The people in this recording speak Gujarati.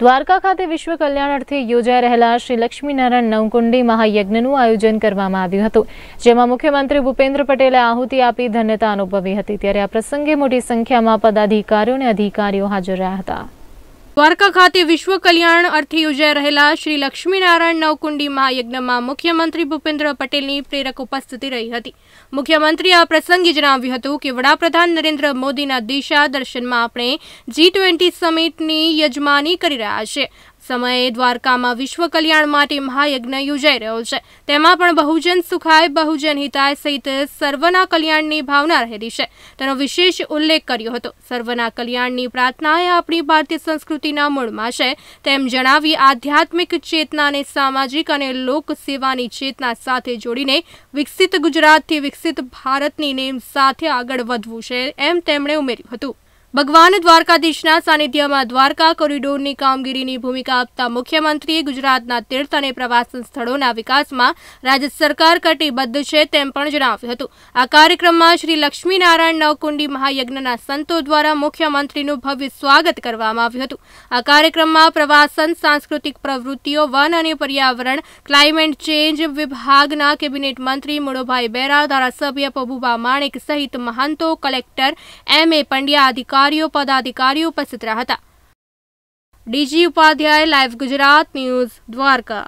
દ્વારકા ખાતે વિશ્વ કલ્યાણ અર્થે યોજાઈ રહેલા શ્રી લક્ષ્મીનારાયણ નવકુંડી મહાયજ્ઞનું આયોજન કરવામાં આવ્યું હતું જેમાં મુખ્યમંત્રી ભૂપેન્દ્ર પટેલે આહુતિ આપી ધન્યતા અનુભવી હતી ત્યારે આ પ્રસંગે મોટી સંખ્યામાં પદાધિકારીઓ અને અધિકારીઓ હાજર રહ્યા હતા દ્વારકા ખાતે વિશ્વ કલ્યાણ અર્થે યોજાઈ રહેલા શ્રી લક્ષ્મીનારાયણ નવકુંડી મહાયજ્ઞમાં મુખ્યમંત્રી ભૂપેન્દ્ર પટેલની પ્રેરક ઉપસ્થિતિ રહી હતી મુખ્યમંત્રી આ પ્રસંગે જણાવ્યું હતું કે વડાપ્રધાન નરેન્દ્ર મોદીના દિશા દર્શનમાં આપણે જી ટ્વેન્ટી સમિટની યજમાની કરી રહ્યા છે સમયે દ્વારકામાં વિશ્વ કલ્યાણ માટે મહાયજ્ઞ યોજાઈ રહ્યો છે તેમાં પણ બહુજન સુખાય બહુજન હિતાય સહિત સર્વના કલ્યાણની ભાવના રહેલી છે તેનો વિશેષ ઉલ્લેખ કર્યો હતો સર્વના કલ્યાણની પ્રાર્થના એ આપણી ભારતીય સંસ્કૃતિના મૂળમાં છે તેમ જણાવી આધ્યાત્મિક ચેતનાને સામાજિક અને લોક સેવાની ચેતના સાથે જોડીને વિકસિત ગુજરાતથી વિકસિત ભારતની નેમ સાથે આગળ વધવું છે એમ તેમણે ઉમેર્યું હતું ભગવાન દ્વારકાધીશના સાનિધ્યમાં દ્વારકા કોરિડોરની કામગીરીની ભૂમિકા આપતા મુખ્યમંત્રીએ ગુજરાતના તીર્થ અને પ્રવાસન સ્થળોના વિકાસમાં રાજ્ય સરકાર કટિબદ્ધ છે તેમ પણ જણાવ્યું હતું આ કાર્યક્રમમાં શ્રી લક્ષ્મીનારાયણ નવકુંડી મહાયજ્ઞના સંતો દ્વારા મુખ્યમંત્રીનું ભવ્ય સ્વાગત કરવામાં આવ્યું હતું આ કાર્યક્રમમાં પ્રવાસન સાંસ્કૃતિક પ્રવૃત્તિઓ વન અને પર્યાવરણ ક્લાઇમેટ ચેન્જ વિભાગના કેબિનેટ મંત્રી મુળુભાઈ બેરા ધારાસભ્ય પબુભા માણેક સહિત મહંતો કલેક્ટર એમ એ પંડ્યા અધિકારી અધિકારીઓ પદાધિકારીઓ ઉપસ્થિત રહ્યા હતા DG Upadhyay Live Gujarat News Dwarka